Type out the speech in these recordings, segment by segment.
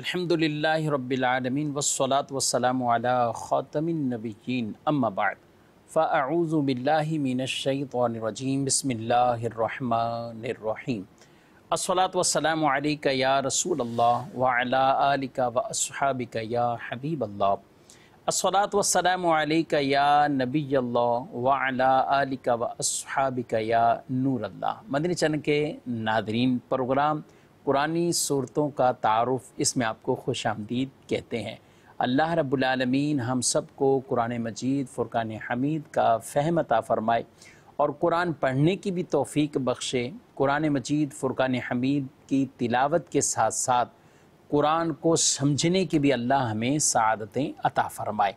अल्हम्दुलिल्लाह रब्बिल आलमीन वस्सलात वस्सलाम अला खातमिन अम्मा बाद फाऊजु बिल्लाहि मिनश शैतानिर रजीम बिस्मिल्लाहिर रहमानिर रहीम असलात वसलाम अलैका या रसूल अल्लाह व अला आलिका व असहाबिका या हबीब अल्लाह असलात वसलाम अलैका या नबी अल्लाह व अला आलिका व असहाबिका या नूर अल्लाह मदनी चैनल के नाज़रीन प्रोग्राम कुरानी सूरतों का तारफ़ इसमें आपको खुश आमदीद कहते हैं अल्लाह रबालमीन हम सब को कुरान मजीद फ़ुरान हमीद का फ़हम अता फ़रमाए और कुरान पढ़ने की भी तोफ़ी बख्शे कुरान मजीद फ़ुरान हमीद की तिलावत के साथ साथ कुरान को समझने की भी अल्लाह हमें सदतें अता फ़रमाए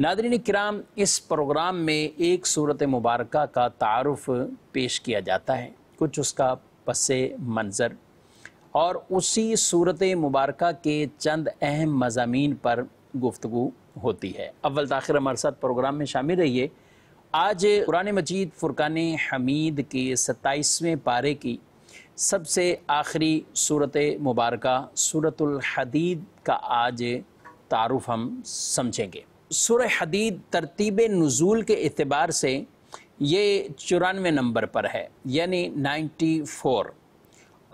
नादरीन कराम इस प्रोग्राम में एक सूरत मुबारक का तारफ़ पेश किया जाता है कुछ उसका पस मंज़र और उसी सूरत मुबारक के चंद अहम मजामी पर गुफ्तु होती है अव्वल तख़िर हमारे साथ प्रोग्राम में शामिल रहिए आज कुरान मजीद फ़ुरकान हमीद के सत्ताईसवें पारे की सबसे आखिरी सूरत मुबारक सूरतलहदीद का आज तारफ़ हम समझेंगे सुर हदीद तरतीब नज़ूल के अतबार से ये चौरानवे नंबर पर है यानी नाइन्टी फ़ोर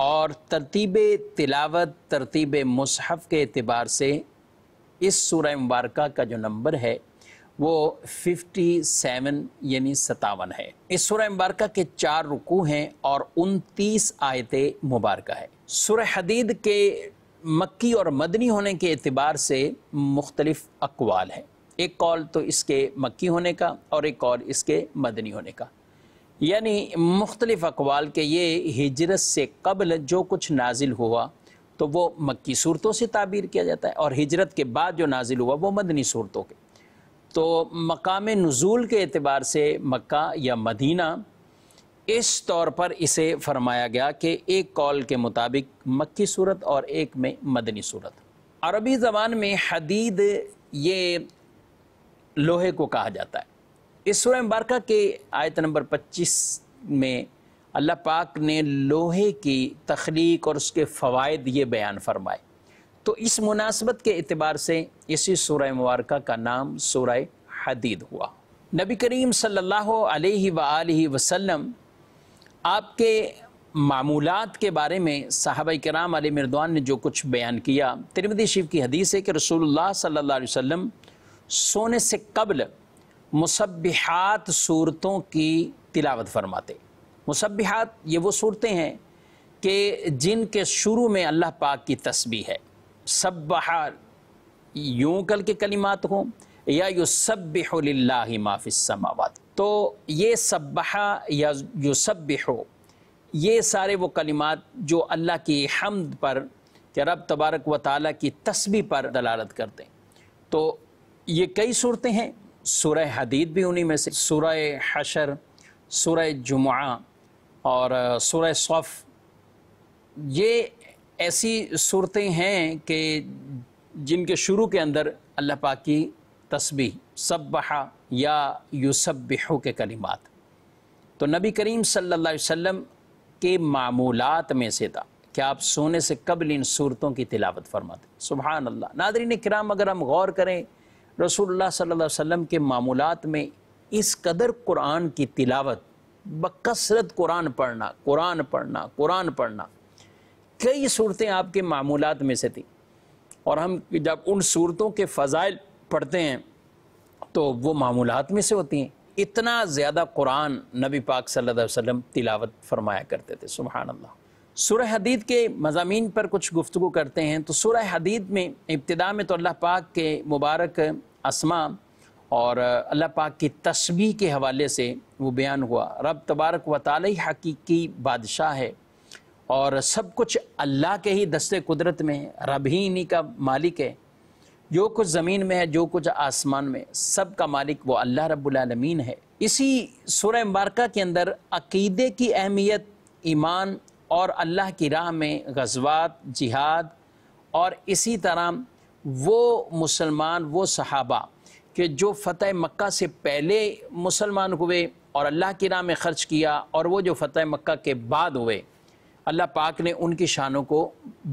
और तरतीब तिलावत तरतीब मुसहफ के अतबार से इस सूर मुबारक का जो नंबर है वो सेवन यानी सतावन है इस सूर मुबारक के चार रुकू हैं और उनतीस आयत मुबारक है सुर हदीद के मक्की और मदनी होने के अतबार से मुख्तलफ़ अकवाल हैं एक कॉल तो इसके मक्की होने का और एक कॉल इसके मदनी होने का यानी मुख्तलिफ़ अकवाल के ये हिजरत से कबल जो कुछ नाजिल हुआ तो वो मक्की सूरतों से ताबीर किया जाता है और हिजरत के बाद जो नाजिल हुआ वो मदनी सूरतों के तो मकाम नज़ूल के अतबार से मक्का या मदीना इस तौर पर इसे फरमाया गया कि एक कॉल के मुताबिक मक्की सूरत और एक में मदनी सूरत अरबी ज़बान में हदीद ये लोहे को कहा जाता है इस सुर मुबारक के आयत नंबर 25 में अल्लाह पाक ने लोहे की तख्लीक और उसके फ़वाद ये बयान फरमाए तो इस मुनासबत के अतबार से इसी सुर मुबारक का नाम सूर्य हदीद हुआ नबी करीम सल्ला वसल्लम आपके मामूलत के बारे में साहब कराम अली मरदवान ने जो कुछ बयान किया तिरमदी शिव की हदीस है कि रसूल सल्ला वसलम सोने से कबल मुसबिहात सूरतों की तिलावत फरमाते मुसबिहात ये वो सूरतें हैं कि जिनके शुरू में अल्लाह पाक की तस्बी है सब्बहा यूं कल के कलिमात हों या सब युसबिल्ला माफ़िसमावत तो ये सब बहा या हो ये सारे वो कलिमात जो अल्लाह की हमद पर कि रब तबारक व ताली की तस्बी पर दलालत करते हैं तो ये कई सूरतें हैं सूरह हदीद भी उन्हीं में से सूरह हशर सूरह जुमा और सूरह सफ़ ये ऐसी सूरतें हैं कि जिनके शुरू के अंदर अल्लाह पाक की तस्बी सब्बहा या यूसब्बिहु के कलिमात तो नबी करीम सल्लल्लाहु अलैहि वसल्लम के मामूलात में से था कि आप सोने से कबल इन सूरतों की तिलावत फरमाते सुबह अल्लाह नादरीन कराम अगर हम गौर करें रसूलुल्लाह सल्लल्लाहु अलैहि वसल्लम के मामूलत में इस कदर कुरान की तिलावत बकसरत कुरान पढ़ना कुरान पढ़ना कुरान पढ़ना कई सूरतें आपके मामूलत में से थी और हम जब उन सूरतों के फ़जाइल पढ़ते हैं तो वो मामूलत में से होती हैं इतना ज़्यादा कुरान नबी पाक सल्लल्लाहु अलैहि वसल्लम तिलावत फरमाया करते थे सुबहान अल्लाह सुरह हदीद के मजामी पर कुछ गुफ्तु करते हैं तो सुरह हदीद में इब्तदा में तो अल्लाह पाक के मुबारक असमा और अल्लाह पाक की तस्बी के हवाले से वो बयान हुआ रब तबारक व ताली हकीकी बादशाह है और सब कुछ अल्लाह के ही दस्ते कुदरत में रब ही इन्हीं का मालिक है जो कुछ ज़मीन में है जो कुछ आसमान में सब का मालिक वो अल्लाह रब्लमीन है इसी सूर मुबारक के अंदर अकीदे की अहमियत ईमान और अल्लाह की राह में गजवात जिहाद और इसी तरह वो मुसलमान वो सहाबा कि जो फ़तेह मक्का से पहले मुसलमान हुए और अल्लाह की राह में ख़र्च किया और वो जो फ़तेह मक्का के बाद हुए अल्लाह पाक ने उनकी शानों को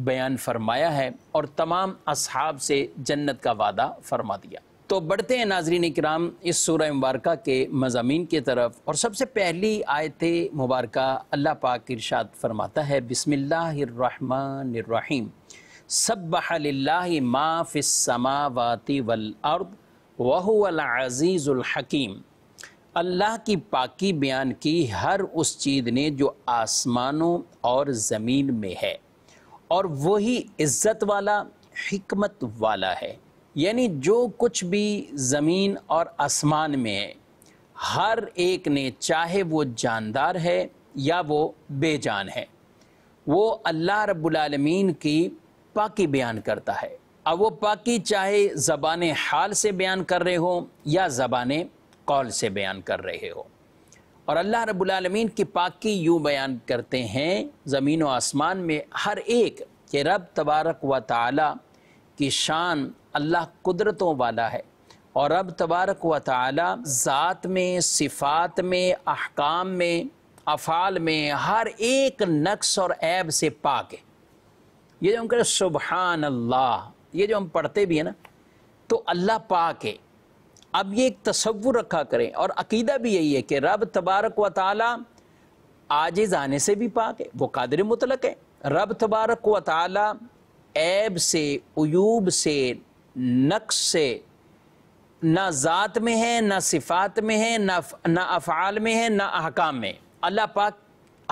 बयान फरमाया है और तमाम असहाब से जन्नत का वादा फरमा दिया तो बढ़ते हैं नाजरीन कराम इस सूर मुबारक के मजामी की तरफ और सबसे पहली आयत मुबारक अल्लाह पाक इरशाद फरमाता है बिसमिल्लर सब्बाह माफ़िसमावाती वलअर्द वहुअलज़ीज़ुल्हकीम अल्लाह की पाकि बयान की हर उस चीज़ ने जो आसमानों और ज़मीन में है और वही इज़्ज़त वाला हमत वाला है यानी जो कुछ भी ज़मीन और आसमान में है हर एक ने चाहे वो जानदार है या वो बेजान है वो अल्लाह रब्बुल की पाकी बयान करता है अब वो पाकी चाहे ज़बान हाल से बयान कर रहे हो या ज़बान कौल से बयान कर रहे हो और अल्लाह रबालमीन की पाकी यूँ बयान करते हैं ज़मीन व आसमान में हर एक के रब तबारक व ताली की शान अल्लाह कुदरतों वाला है और रब तबारक व ताली ज़ात में सिफ़ात में अहकाम में अफ़ाल में हर एक नक्स और ऐब से पाक है ये जो हम कहें सुबहान अल्लाह ये जो हम पढ़ते भी हैं ना तो अल्लाह पाक है अब ये एक तस्वुर रखा करें और अकीदा भी यही है कि रब तबारक व ताली आजिज आने से भी पाक है वो कादर मुतलक है रब तबारक व ताली ऐब से अयूब से नक्स से ना ज़ात में है ना सिफात में है ना ना अफ़ाल में है ना अहकाम में अल्लाह पाक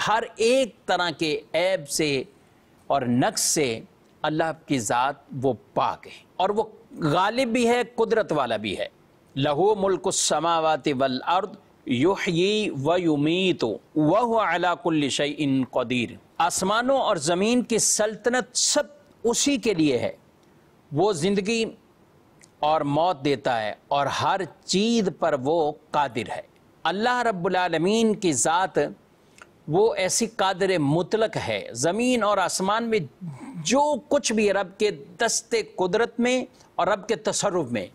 हर एक तरह के ऐब से और नक्स से अल्लाह की ज़ात वो पाक है और वो गालिब भी है कुदरत वाला भी है लहू मुल्क समावत वल अर्द युही व युमीत वह अलाकुल्ल इन कदीर आसमानों और ज़मीन की सल्तनत सब उसी के लिए है वो ज़िंदगी और मौत देता है और हर चीज़ पर वो कादिर है अल्लाह रब्बुल रबालमीन की ज़ात वो ऐसी कादर मुतलक है ज़मीन और आसमान में जो कुछ भी रब के दस्ते कुदरत में और रब के तसरफ में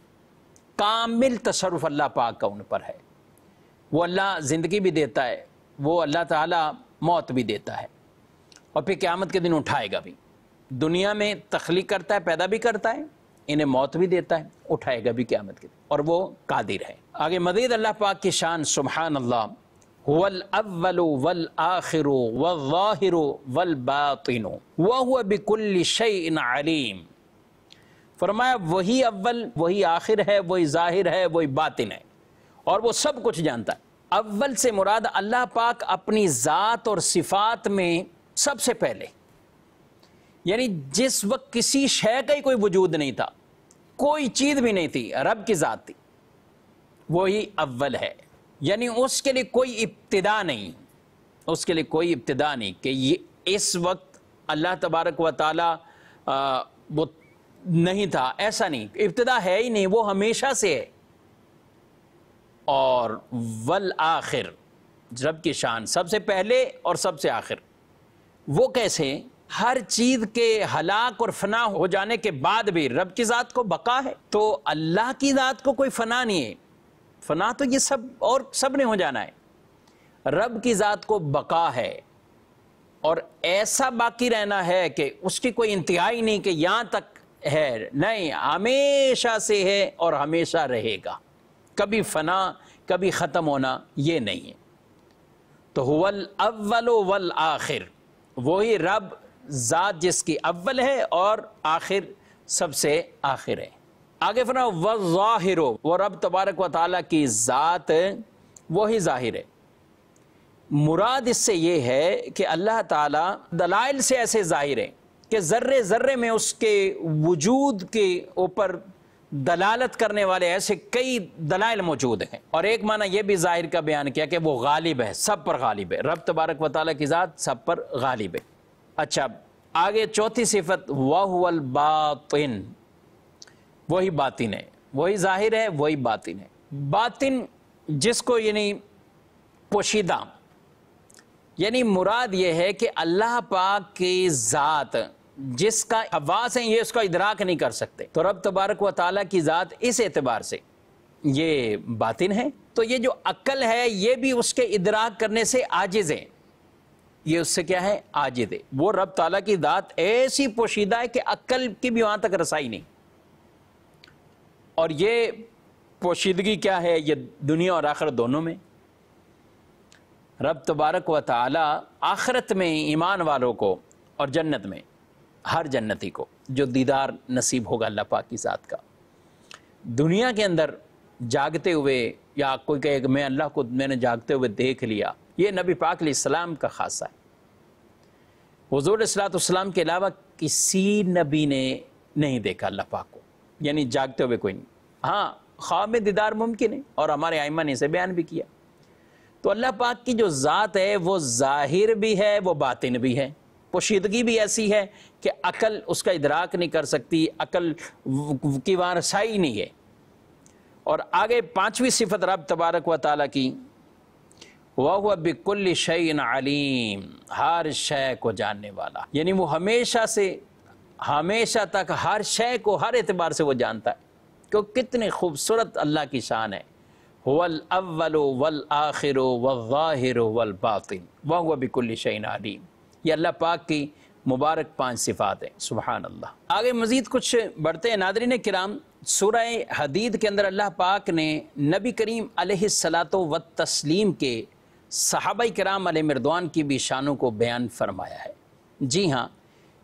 कामिल तसरफ अल्लाह पाक का उन पर है वो अल्लाह ज़िंदगी भी देता है वो अल्लाह ताला मौत भी देता है और फिर क़्यामत के दिन उठाएगा भी दुनिया में तख्लीक करता है पैदा भी करता है इन्हें मौत भी देता है उठाएगा भी क़्यामत के दिन और वो कादिर है आगे मदीद अल्लाह पाक की शान सुबहान अल्लाह वल अव्वलो वल आखिर वाहिरो वल बातिनो वह हुआ बिकुल फरमाया वही अव्वल वही आखिर है वही ज़ाहिर है वही बातिन है और वो सब कुछ जानता है अव्वल से मुराद अल्लाह पाक अपनी ज़ात और सिफात में सबसे पहले यानी जिस वक्त किसी शय का ही कोई वजूद नहीं था कोई चीज़ भी नहीं थी रब की ज़ात थी वही अव्वल है यानी उसके लिए कोई इब्तदा नहीं उसके लिए कोई इब्तदा नहीं कि ये इस वक्त अल्लाह तबारक व ताली वो नहीं था ऐसा नहीं इब्तदा है ही नहीं वो हमेशा से है और वल आखिर रब की शान सबसे पहले और सबसे आखिर वो कैसे हर चीज़ के हलाक और फना हो जाने के बाद भी रब की ज़ात को बका है तो अल्लाह की ज़ात को कोई फना नहीं है फना तो ये सब और सब ने हो जाना है रब की ज़ात को बका है और ऐसा बाकी रहना है कि उसकी कोई इंतहा ही नहीं कि यहाँ तक है नहीं हमेशा से है और हमेशा रहेगा कभी फना कभी ख़त्म होना ये नहीं है तो वल अव्वल वल आखिर वही रब ज़ात जिसकी अव्वल है और आखिर सबसे आखिर है आगे फरमा वाहिर ज़ाहिरो व रब तबारक व ताली की ज़ात वही ज़ाहिर है मुराद इससे ये है कि अल्लाह ताला दलाइल से ऐसे ज़ाहिर है कि ज़र्रे ज़र्रे में उसके वजूद के ऊपर दलालत करने वाले ऐसे कई दलाइल मौजूद हैं और एक माना यह भी ज़ाहिर का बयान किया कि वो गालिब है सब पर गालिब है रब तबारक व ताली की ज़ात सब पर गालिब है अच्छा आगे चौथी सिफत वाहल बातिन वही बातिन है वही जाहिर है वही बातिन है बातिन जिसको यानी पोशीदा यानी मुराद ये है कि अल्लाह पाक की ज़ात जिसका आवास है ये उसका इदराक नहीं कर सकते तो रब तबारक व ताली की ज़ात इस एतबार से ये बातिन है तो ये जो अक्ल है ये भी उसके इदराक करने से आजिज़ है ये उससे क्या है आजिद है वो रब ताला की दात ऐसी पोशीदा है कि अक्ल की भी वहाँ तक रसाई नहीं और ये पोशीदगी क्या है ये दुनिया और आखिरत दोनों में रब तबारक व ताली आखरत में ईमान वालों को और जन्नत में हर जन्नती को जो दीदार नसीब होगा अल्लाह पाक की ज़ात का दुनिया के अंदर जागते हुए या कोई कहे मैं अल्लाह को मैंने जागते हुए देख लिया ये नबी पाक सलाम का खासा है हजूर सलाम के अलावा किसी नबी ने नहीं देखा अल्लाह पाक को यानी जागते हुए कोई नहीं हाँ ख्वाब में दीदार मुमकिन है और हमारे आयमा ने इसे बयान भी किया तो अल्लाह पाक की जो ज़ात है वो ज़ाहिर भी है वो बातिन भी है पोशीदगी भी ऐसी है कि अकल उसका इदराक नहीं कर सकती अकल की वारसाई नहीं है और आगे पाँचवीं सिफत रब तबारक व ताली की वह हुआ बिकुल शैन आलीम हर शय को जानने वाला यानी वो हमेशा से हमेशा तक हर शय को हर एतबार से वो जानता है क्यों कितने खूबसूरत अल्लाह की शान है वल अव्वल वल आखिर वाहिर वल बातिन वह बिकुल शैन आलीम यह अल्लाह पाक की मुबारक पांच सिफ़ात हैं सुबहान अल्लाह आगे मज़ीद कुछ बढ़ते हैं नादरीन कराम सूरह हदीद के अंदर अल्लाह पाक ने नबी करीम सलात व तस्लीम के सहाब कराम मरदवान की भी शानों को बयान फरमाया है जी हाँ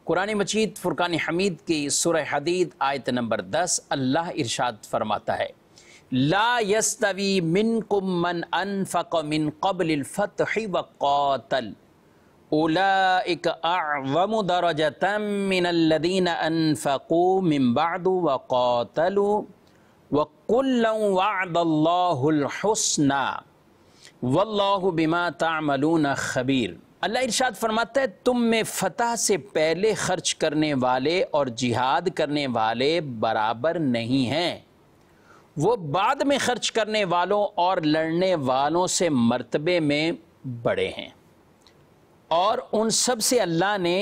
कुरान मजीद फ़ुरक़ान हमीद की सुर हदीद आयत नंबर दस अल्लाह इर्शाद फरमाता है ला यस्तवी मिन कुम मन अनफ़क कबल फ़तह बिमा खबीर अल्लाह इरशाद फरमाता है तुम में फतह से पहले खर्च करने वाले और जिहाद करने वाले बराबर नहीं हैं वो बाद में खर्च करने वालों और लड़ने वालों से मर्तबे में बड़े हैं और उन सब से अल्लाह ने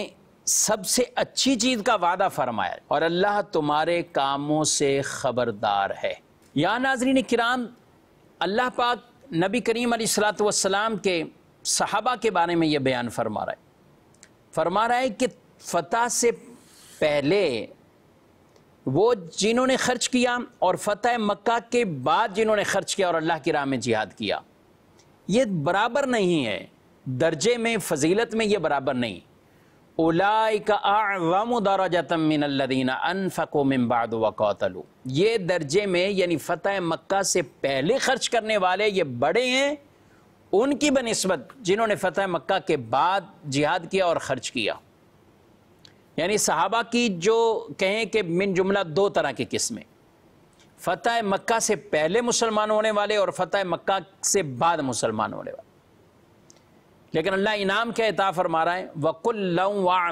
सबसे अच्छी चीज़ का वादा फरमाया और अल्लाह तुम्हारे कामों से ख़बरदार है या नाजरीन किराम अल्लाह पाक नबी करीम सलात वसलाम के सहाबा के बारे में ये बयान फरमा रहा है फरमा रहा है कि फतेह से पहले वो जिन्होंने खर्च किया और फतेह मक्का के बाद जिन्होंने खर्च किया और अल्लाह की राह में जिहाद किया ये बराबर नहीं है दर्जे में फजीलत में ये बराबर नहीं ओलाकमदीनाफ़कोमबादलू ये दर्जे में यानी फतेह मक्का से पहले खर्च करने वाले ये बड़े हैं उनकी बनस्बत जिन्होंने फतेह मक्का के बाद जिहाद किया और ख़र्च किया यानी सहाबा की जो कहें कि मिन जुमला दो तरह की किस्में फतेह मक्का से पहले मुसलमान होने वाले और फतेह मक्का से बाद मुसलमान होने वाले लेकिन अल्लाह इनाम क्या इता फरमा रहा है वाहना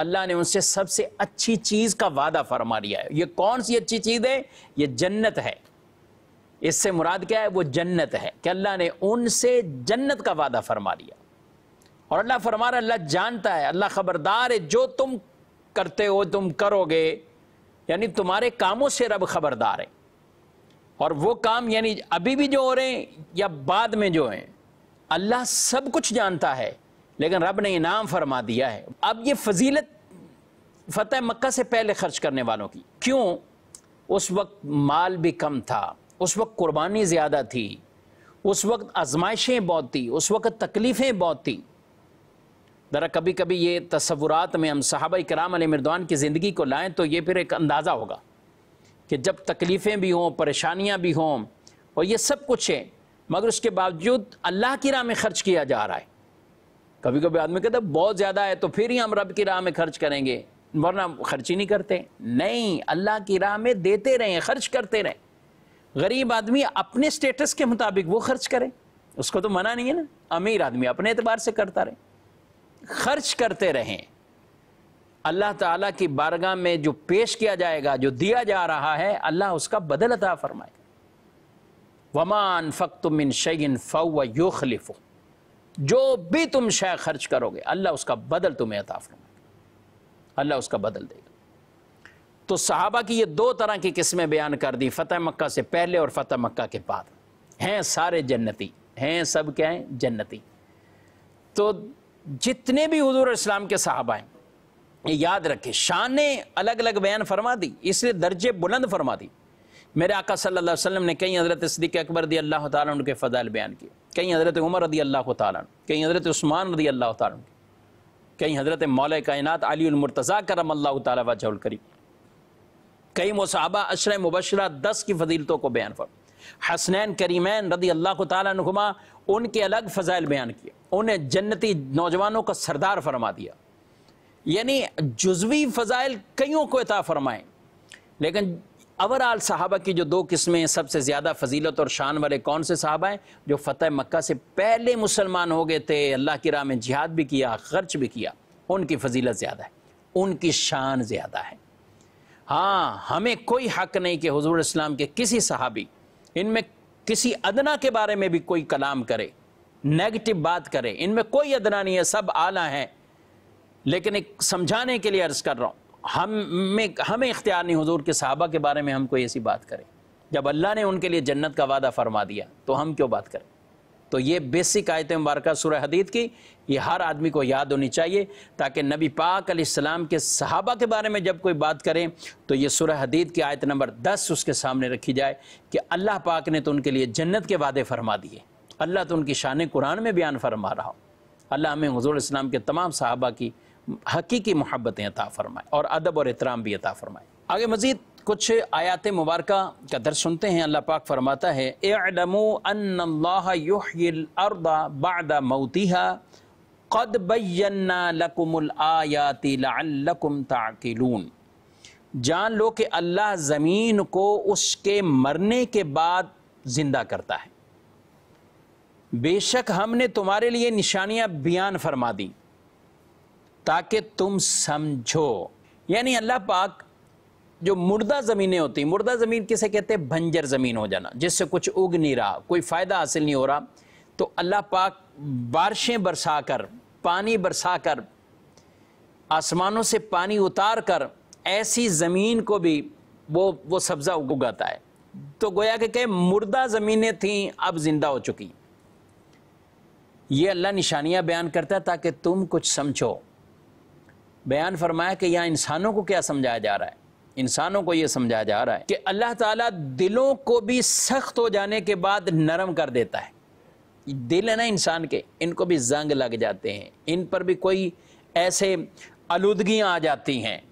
अल्लाह ने उनसे सबसे अच्छी चीज़ का वादा फरमा लिया है ये कौन सी अच्छी चीज़ है ये जन्नत है इससे मुराद क्या है वो जन्नत है कि अल्लाह ने उनसे जन्नत का वादा फरमा लिया और अल्लाह फरमा रहा अल्लाह जानता है अल्लाह ख़बरदार है जो तुम करते हो तुम करोगे यानी तुम्हारे कामों से रब ख़बरदार है और वो काम यानी अभी भी जो हो रहे हैं या बाद में जो हैं अल्लाह सब कुछ जानता है लेकिन रब ने इनाम फरमा दिया है अब ये फजीलत फ़तेह मक्का से पहले खर्च करने वालों की क्यों उस वक्त माल भी कम था उस वक्त कुर्बानी ज़्यादा थी उस वक्त आजमाइशें बहुत थी उस वक्त तकलीफ़ें बहुत थी ज़रा कभी कभी ये तस्वुरात में हम सहाबा कराम मरदान की ज़िंदगी को लाएँ तो ये फिर एक अंदाज़ा होगा कि जब तकलीफ़ें भी हों परेशानियाँ भी हों और ये सब कुछ है मगर उसके बावजूद अल्लाह की राह में ख़र्च किया जा रहा है कभी कभी आदमी कहता बहुत ज़्यादा है तो फिर ही हम रब की राह में ख़र्च करेंगे वरना खर्च ही नहीं करते नहीं अल्लाह की राह में देते रहें खर्च करते रहें गरीब आदमी अपने स्टेटस के मुताबिक वो खर्च करे उसको तो मना नहीं है ना अमीर आदमी अपने एतबार से करता रहे खर्च करते रहें अल्लाह ताला की बारगाह में जो पेश किया जाएगा जो दिया जा रहा है अल्लाह उसका बदल अता फरमाएगा वमान फ़क्तमिन शैन फ़व युखलिफ जो भी तुम शय खर्च करोगे अल्लाह उसका बदल तुम्हें अता फरमाएगा अल्लाह उसका बदल देगा तो सहाबा की ये दो तरह की किस्में बयान कर दी फतेह मक्का से पहले और फ़तह मक्का के बाद हैं सारे जन्नती हैं सब क्या हैं जन्नती तो जितने भी हजूर इस्लाम के साहबा हैं ये याद रखें शान ने अलग अलग बयान फरमा दी इसलिए दर्जे बुलंद फरमा दी मेरे आका सल्लल्लाहु अलैहि वसल्लम ने कई हज़रत सदीक अकबर रदी अल्लाह तक के फ़जाइल बयान किए कई हज़रत उमर रदी अल्लाह तुम कई हज़रत उस्मान रदी अल्लाह तुम कई हज़रत मौल कायनत अलीमरतज़ा करम अल्लाह तजल करीम कई वसाबा अशर मुबशरा दस की फजीलतों को बयान फरमा हसनैन करीमैन रदी अल्लाह को तुमा उनके अलग फ़जाइल बयान किए उन्हें जन्नती नौजवानों का सरदार फरमा दिया यानी जुजवी फ़जाइल कईयों को अता फरमाए लेकिन अवरआल साहबा की जो दो किस्में सबसे ज़्यादा फजीलत और शान वाले कौन से साहबा हैं जो फतेह मक्का से पहले मुसलमान हो गए थे अल्लाह की राह में जिहाद भी किया खर्च भी किया उनकी फजीलत ज़्यादा है उनकी शान ज़्यादा है हाँ हमें कोई हक नहीं कि हजूर इस्लाम के किसी सहाबी इनमें किसी अदना के बारे में भी कोई कलाम करे नेगेटिव बात करे इनमें कोई अदना नहीं है सब आला हैं लेकिन एक समझाने के लिए अर्ज़ कर रहा हूँ हम में हमें इख्तियार नहीं हजूर के सहाबा के बारे में हम कोई ऐसी बात करें जब अल्लाह ने उनके लिए जन्नत का वादा फरमा दिया तो हम क्यों बात करें तो ये बेसिक आयत मुबारक सुर हदीत की ये हर आदमी को याद होनी चाहिए ताकि नबी पाक अलैहिस्सलाम के सहाबा के बारे में जब कोई बात करें तो ये सुर हदीत की आयत नंबर दस उसके सामने रखी जाए कि अल्लाह पाक ने तो उनके लिए जन्नत के वादे फरमा दिए अल्लाह तो उनकी शान कुरान में बयान फरमा रहा हो अल्लाह हमें हजूर के तमाम सहाबा की हकीकी मोहब्बतें अता फ़रमाए और अदब और एहतराम भी अता फ़रमाए आगे मज़ीद कुछ आयात मुबारक का दर सुनते हैं अल्लाह पाक फरमाता है बाद मऊतिहा कद बैना ताकिलून जान लो कि अल्लाह ज़मीन को उसके मरने के बाद ज़िंदा करता है बेशक हमने तुम्हारे लिए निशानियां बयान फरमा दी ताकि तुम समझो यानी अल्लाह पाक जो मुर्दा ज़मीनें होती हैं मुर्दा ज़मीन किसे कहते हैं भंजर ज़मीन हो जाना जिससे कुछ उग नहीं रहा कोई फ़ायदा हासिल नहीं हो रहा तो अल्लाह पाक बारिशें बरसा कर पानी बरसा कर आसमानों से पानी उतार कर ऐसी ज़मीन को भी वो वो सब्ज़ा उगाता है तो गोया के कहे मुर्दा ज़मीनें थीं अब ज़िंदा हो चुकी ये अल्लाह निशानियाँ बयान करता है ताकि तुम कुछ समझो बयान फरमाया कि यहाँ इंसानों को क्या समझाया जा रहा है इंसानों को ये समझा जा रहा है कि अल्लाह ताला दिलों को भी सख्त हो जाने के बाद नरम कर देता है दिल है ना इंसान के इनको भी जंग लग जाते हैं इन पर भी कोई ऐसे आलूदगियाँ आ जाती हैं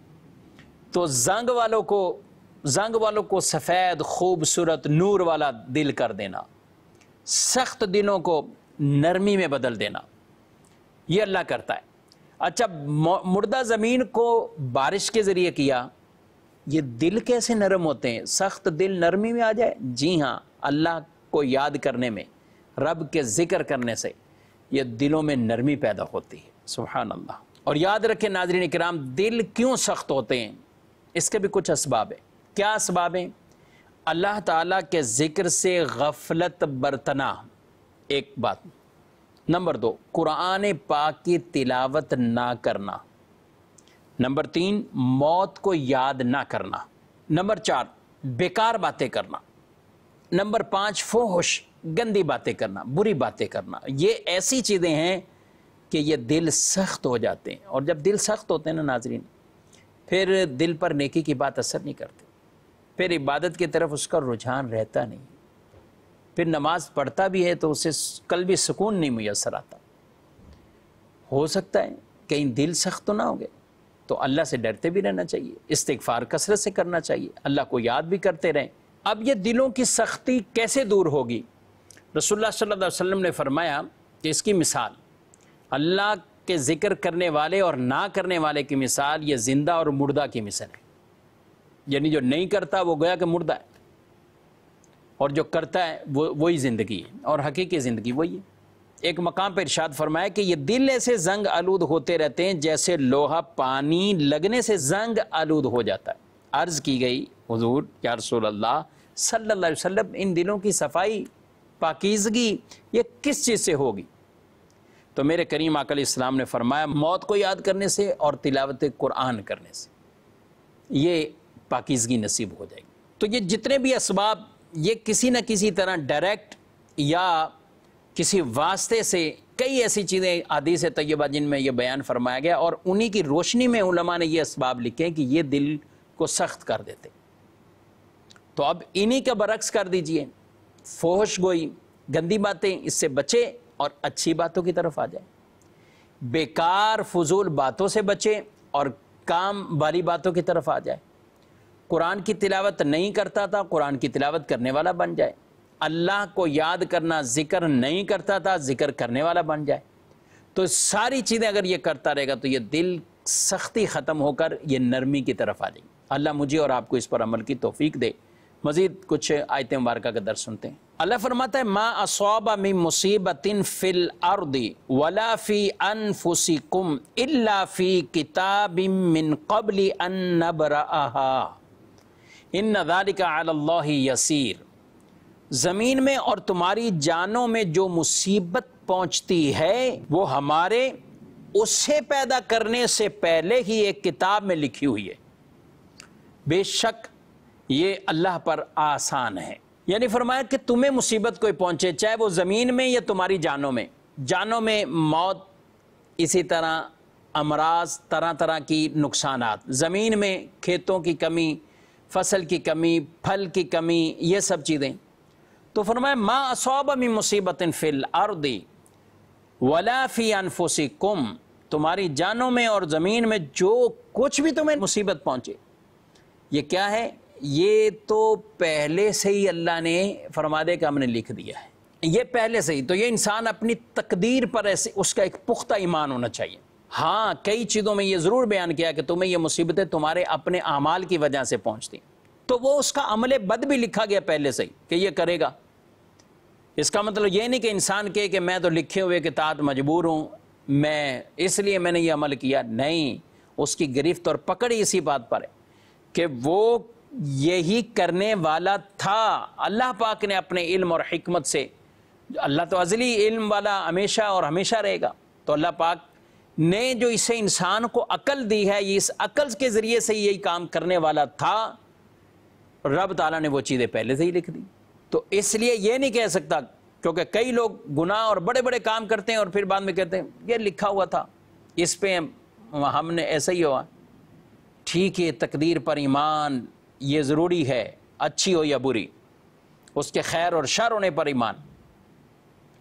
तो जंग वालों को जंग वालों को सफ़ेद खूबसूरत नूर वाला दिल कर देना सख्त दिनों को नरमी में बदल देना ये अल्लाह करता है अच्छा मुर्दा ज़मीन को बारिश के ज़रिए किया ये दिल कैसे नरम होते हैं सख्त दिल नरमी में आ जाए जी हाँ अल्लाह को याद करने में रब के ज़िक्र करने से ये दिलों में नरमी पैदा होती है सुबहान अल्लाह और याद रखें नाजरीन कराम दिल क्यों सख्त होते हैं इसके भी कुछ इसबाब हैं क्या इसबाब हैं अल्लाह ताला के ज़िक्र से गफलत बरतना एक बात नंबर दो कुरान पाक की तिलावत ना करना नंबर तीन मौत को याद ना करना नंबर चार बेकार बातें करना नंबर पाँच फोहश गंदी बातें करना बुरी बातें करना ये ऐसी चीज़ें हैं कि ये दिल सख्त हो जाते हैं और जब दिल सख्त होते हैं ना नाजरीन फिर दिल पर नेकी की बात असर नहीं करती फिर इबादत की तरफ उसका रुझान रहता नहीं फिर नमाज पढ़ता भी है तो उसे कल भी सुकून नहीं मुयसर आता हो सकता है कहीं दिल सख्त तो ना हो गया तो अल्लाह से डरते भी रहना चाहिए इस्तफार कसरत से करना चाहिए अल्लाह को याद भी करते रहें अब ये दिलों की सख्ती कैसे दूर होगी रसोल्ला सल्लल्लाहु ने फरमाया कि इसकी मिसाल अल्लाह के ज़िक्र करने वाले और ना करने वाले की मिसाल ये ज़िंदा और मुर्दा की मिसाल है यानी जो नहीं करता वो गया कि मुर्दा है और जो करता है वो वही ज़िंदगी है और हकीकी ज़िंदगी वही है एक मकाम पर इर्शाद फरमाया कि ये दिल ऐसे जंग आलूद होते रहते हैं जैसे लोहा पानी लगने से जंग आलूद हो जाता है अर्ज़ की गई हजूर या सल्ला वसलम इन दिलों की सफाई पाकिजगी ये किस चीज़ से होगी तो मेरे करीम अकल इस्लाम ने फरमाया मौत को याद करने से और तिलावत कुरान करने से ये पाकिजगी नसीब हो जाएगी तो ये जितने भी इसबाब ये किसी न किसी तरह डायरेक्ट या किसी वास्ते से कई ऐसी चीज़ें आदि से तयबा जिनमें यह बयान फरमाया गया और उन्हीं की रोशनी में उलमा ने यह इसबाब लिखे कि ये दिल को सख्त कर देते तो अब इन्हीं का बरक्स कर दीजिए फोहश गोई गंदी बातें इससे बचे और अच्छी बातों की तरफ आ जाए बेकार फजूल बातों से बचे और काम वाली बातों की तरफ आ जाए कुरान की तिलावत नहीं करता था कुरान की तिलावत करने वाला बन जाए अल्लाह को याद करना जिक्र नहीं करता था जिक्र करने वाला बन जाए तो सारी चीज़ें अगर ये करता रहेगा तो ये दिल सख्ती ख़त्म होकर ये नरमी की तरफ आ जाएगी अल्लाह मुझे और आपको इस पर अमल की तोफ़ी दे मज़ीद कुछ आयत मुबारक का दर सुनते हैं अल्लाह फरमाता है माँ असौबा में मुसीबत फ़िल अर्दी वला फ़ी अनफुसिकुम इल्ला फ़ी किताब मिन कबल अन नबरा इन नदालिका अल्लाह यसीर ज़मीन में और तुम्हारी जानों में जो मुसीबत पहुंचती है वो हमारे उसे पैदा करने से पहले ही एक किताब में लिखी हुई है बेशक ये अल्लाह पर आसान है यानी फरमाया कि तुम्हें मुसीबत कोई पहुंचे चाहे वो ज़मीन में या तुम्हारी जानों में जानों में मौत इसी तरह अमराज तरह तरह की नुकसान ज़मीन में खेतों की कमी फसल की कमी फल की कमी ये सब चीज़ें तो फरमाए मा असौबमी मुसीबत फिल अर्दी वलाफ़ी अनफोसी कुम तुम्हारी जानों में और ज़मीन में जो कुछ भी तुम्हें मुसीबत पहुंचे ये क्या है ये तो पहले से ही अल्लाह ने फरमा दे का हमने लिख दिया है ये पहले से ही तो ये इंसान अपनी तकदीर पर ऐसे उसका एक पुख्ता ईमान होना चाहिए हाँ कई चीज़ों में ये ज़रूर बयान किया कि तुम्हें ये मुसीबतें तुम्हारे अपने अमाल की वजह से पहुंचती तो वो उसका अमले बद भी लिखा गया पहले से ही कि ये करेगा इसका मतलब ये नहीं कि इंसान कहे कि मैं तो लिखे हुए के तहत मजबूर हूँ मैं इसलिए मैंने ये अमल किया नहीं उसकी गिरफ्त और पकड़ इसी बात पर है कि वो यही करने वाला था अल्लाह पाक ने अपने इल्म और हमत से अल्लाह तो अजली इल्म वाला हमेशा और हमेशा रहेगा तो अल्लाह पाक ने जो इसे इंसान को अकल दी है ये इस अकल के ज़रिए से यही काम करने वाला था रब ताला ने वो चीज़ें पहले से ही लिख दी तो इसलिए ये नहीं कह सकता क्योंकि कई लोग गुनाह और बड़े बड़े काम करते हैं और फिर बाद में कहते हैं ये लिखा हुआ था इस पे हमने ऐसा ही हुआ ठीक है तकदीर पर ईमान ये ज़रूरी है अच्छी हो या बुरी उसके खैर और शर होने पर ईमान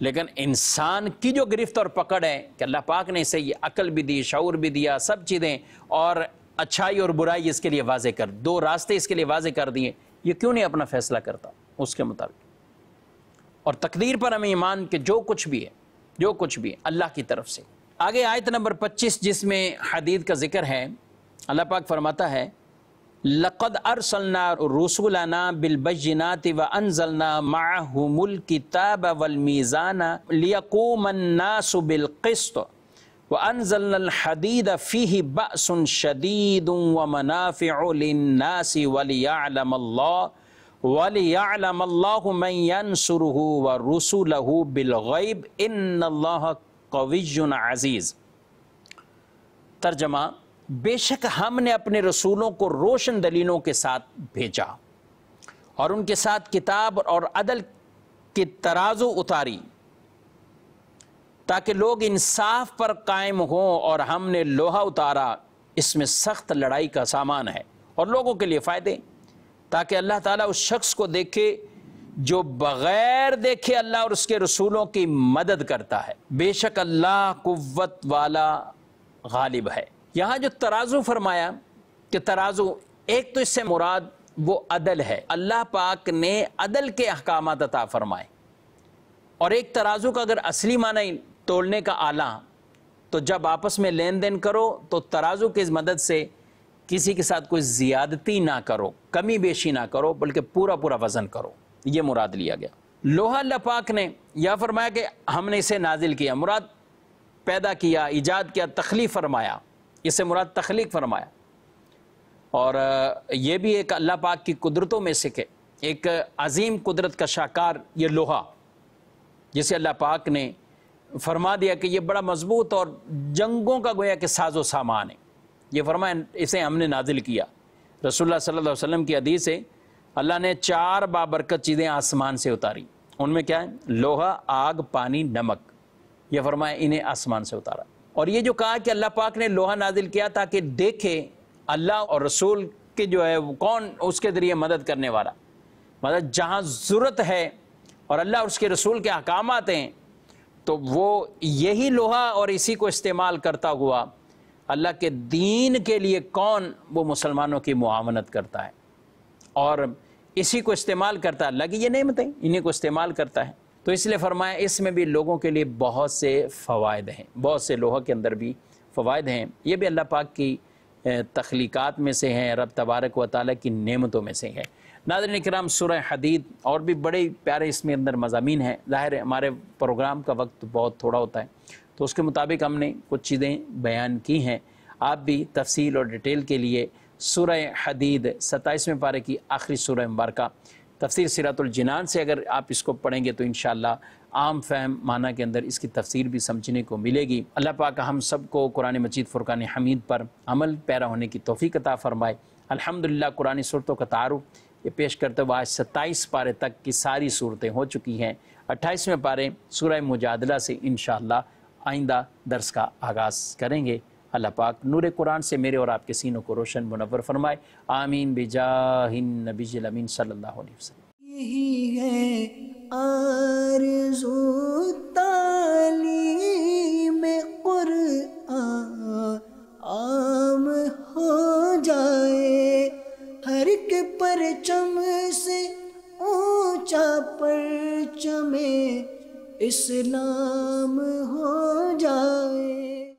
लेकिन इंसान की जो गिरफ्त और पकड़ है कि अल्लाह पाक ने इसे ये अकल भी दी शौर भी दिया सब चीज़ें और अच्छाई और बुराई इसके लिए वाजे कर दो रास्ते इसके लिए वाजे कर दिए ये क्यों नहीं अपना फैसला करता उसके मुताबिक और तकदीर पर हमें ईमान के जो कुछ भी है जो कुछ भी है अल्लाह की तरफ से आगे आयत नंबर 25 जिसमें हदीद का जिक्र है अल्लाह पाक फरमाता है लक़द अरसलना रसुलाना बिलबजनाति व अनजलना माहमुल किताब वलमीज़ाना लियकूमन्नासु सुबिलकस्त व अनजलहदीद फ़ी बसन शदीद व मनाफ़िलनासी वलियालम्ला वलियामसरहू व अज़ीज़ तर्जमा बेशक हमने अपने रसूलों को रोशन दलीलों के साथ भेजा और उनके साथ किताब और अदल की तराजू उतारी ताकि लोग इंसाफ पर कायम हों और हमने लोहा उतारा इसमें सख्त लड़ाई का सामान है और लोगों के लिए फ़ायदे ताकि अल्लाह ताला उस शख्स को देखे जो बग़ैर देखे अल्लाह और उसके रसूलों की मदद करता है बेशक अल्लाह कुत वाला गालिब है यहाँ जो तराजू फरमाया कि तराजू एक तो इससे मुराद वो अदल है अल्लाह पाक ने अदल के अहकाम अता फरमाए और एक तराजू का अगर असली माना तोड़ने का आला तो जब आपस में लेन देन करो तो तराजू की मदद से किसी के साथ कोई ज़्यादती ना करो कमी बेशी ना करो बल्कि पूरा पूरा वज़न करो ये मुराद लिया गया लोहा अल्लाह पाक ने यह फरमाया कि हमने इसे नाजिल किया मुराद पैदा किया ईजाद किया तख्लीफ फरमाया इसे मुराद तख्लीक फरमाया और ये भी एक अल्लाह पाक की कुदरतों में से के एक अजीम कुदरत का शाकार ये लोहा जिसे अल्लाह पाक ने फरमा दिया कि ये बड़ा मजबूत और जंगों का गोया कि साजो सामान है ये फरमा इसे हमने नाजिल किया रसोल्ला सल्ला वसम की अदी से अल्लाह ने चार बाबरकत चीज़ें आसमान से उतारी उनमें क्या है लोहा आग पानी नमक यह फरमाया इन्हें आसमान से उतारा और ये जो कहा कि अल्लाह पाक ने लोहा नाजिल किया ताकि देखे अल्लाह और रसूल के जो है वो कौन उसके ज़रिए मदद करने वाला मतलब जहाँ ज़रूरत है और अल्लाह और उसके रसूल के अहकाम हैं तो वो यही लोहा और इसी को इस्तेमाल करता हुआ अल्लाह के दीन के लिए कौन वो मुसलमानों की मुआवनत करता है और इसी को इस्तेमाल करता है अल्लाह की ये नमतें इन्हीं को इस्तेमाल करता है तो इसलिए फरमाया इसमें भी लोगों के लिए बहुत से फ़वाद हैं बहुत से लोहा के अंदर भी फ़वाद हैं ये भी अल्लाह पाक की तख्लीक़ात में से हैं रब तबारक व ताली की नमतों में से हैं नादर कराम सुर हदीद और भी बड़े प्यारे इसमें अंदर मजामी हैं ज़ाहिर हमारे प्रोग्राम का वक्त बहुत थोड़ा होता है तो उसके मुताबिक हमने कुछ चीज़ें बयान की हैं आप भी तफसील और डिटेल के लिए सुरह हदीद सत्ताईसवें पारे की आखिरी सुरह मुबारक तफसर सिरातुलजनान से अगर आप इसको पढ़ेंगे तो इन आम फैम माना के अंदर इसकी तफसीर भी समझने को मिलेगी अल्लाह पाक हम सबको कुरान मजीद फुरकान हमीद पर अमल पैरा होने की तोफ़ी कता फ़रमाए अल्हम्दुलिल्लाह कुरानी सूरतों का तारु ये पेश करते हुए आज सत्ताईस पारे तक की सारी सूरतें हो चुकी हैं अट्ठाईसवें पारे सुरह मुजादला से इन आइंदा दर्स का आगाज़ करेंगे अल्लाह पाक नूर कुरान से मेरे और आपके सीनों को रोशन मुनवर फरमाए आमीन बिजाहिन नबीजिल अमीन सल्लल्लाहु अलैहि वसल्लम यही है आरज़ू तालीम में आम हो जाए हर के परचम से ऊंचा परचमे इस्लाम हो जाए